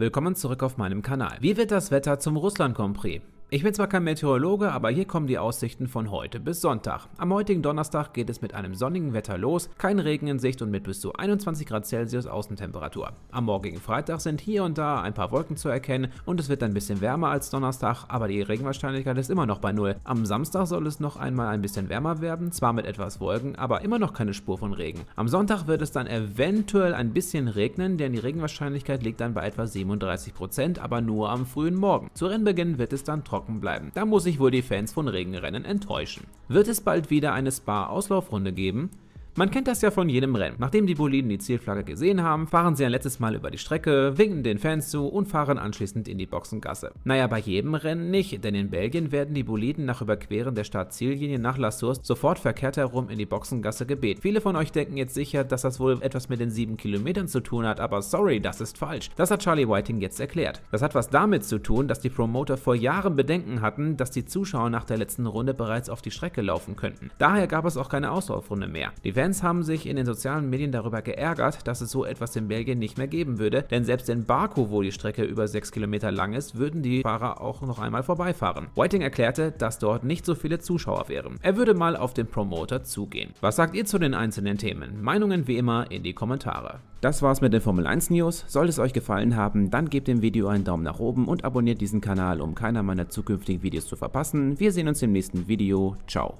Willkommen zurück auf meinem Kanal. Wie wird das Wetter zum Russland-Compris? Ich bin zwar kein Meteorologe, aber hier kommen die Aussichten von heute bis Sonntag. Am heutigen Donnerstag geht es mit einem sonnigen Wetter los, kein Regen in Sicht und mit bis zu 21 Grad Celsius Außentemperatur. Am morgigen Freitag sind hier und da ein paar Wolken zu erkennen und es wird ein bisschen wärmer als Donnerstag, aber die Regenwahrscheinlichkeit ist immer noch bei Null. Am Samstag soll es noch einmal ein bisschen wärmer werden, zwar mit etwas Wolken, aber immer noch keine Spur von Regen. Am Sonntag wird es dann eventuell ein bisschen regnen, denn die Regenwahrscheinlichkeit liegt dann bei etwa 37%, Prozent, aber nur am frühen Morgen. Zu Rennbeginn wird es dann trocken trocken bleiben. Da muss ich wohl die Fans von Regenrennen enttäuschen. Wird es bald wieder eine Spa-Auslaufrunde geben? Man kennt das ja von jedem Rennen. Nachdem die Boliden die Zielflagge gesehen haben, fahren sie ein letztes Mal über die Strecke, winken den Fans zu und fahren anschließend in die Boxengasse. Naja, bei jedem Rennen nicht, denn in Belgien werden die Boliden nach Überqueren der Startziellinie nach La Source sofort verkehrt herum in die Boxengasse gebeten. Viele von euch denken jetzt sicher, dass das wohl etwas mit den sieben Kilometern zu tun hat, aber sorry, das ist falsch. Das hat Charlie Whiting jetzt erklärt. Das hat was damit zu tun, dass die Promoter vor Jahren Bedenken hatten, dass die Zuschauer nach der letzten Runde bereits auf die Strecke laufen könnten. Daher gab es auch keine Auslaufrunde mehr. Die Fans Fans haben sich in den sozialen Medien darüber geärgert, dass es so etwas in Belgien nicht mehr geben würde, denn selbst in Baku, wo die Strecke über 6 Kilometer lang ist, würden die Fahrer auch noch einmal vorbeifahren. Whiting erklärte, dass dort nicht so viele Zuschauer wären. Er würde mal auf den Promoter zugehen. Was sagt ihr zu den einzelnen Themen? Meinungen wie immer in die Kommentare. Das war's mit den Formel 1 News. Sollte es euch gefallen haben, dann gebt dem Video einen Daumen nach oben und abonniert diesen Kanal, um keiner meiner zukünftigen Videos zu verpassen. Wir sehen uns im nächsten Video. Ciao.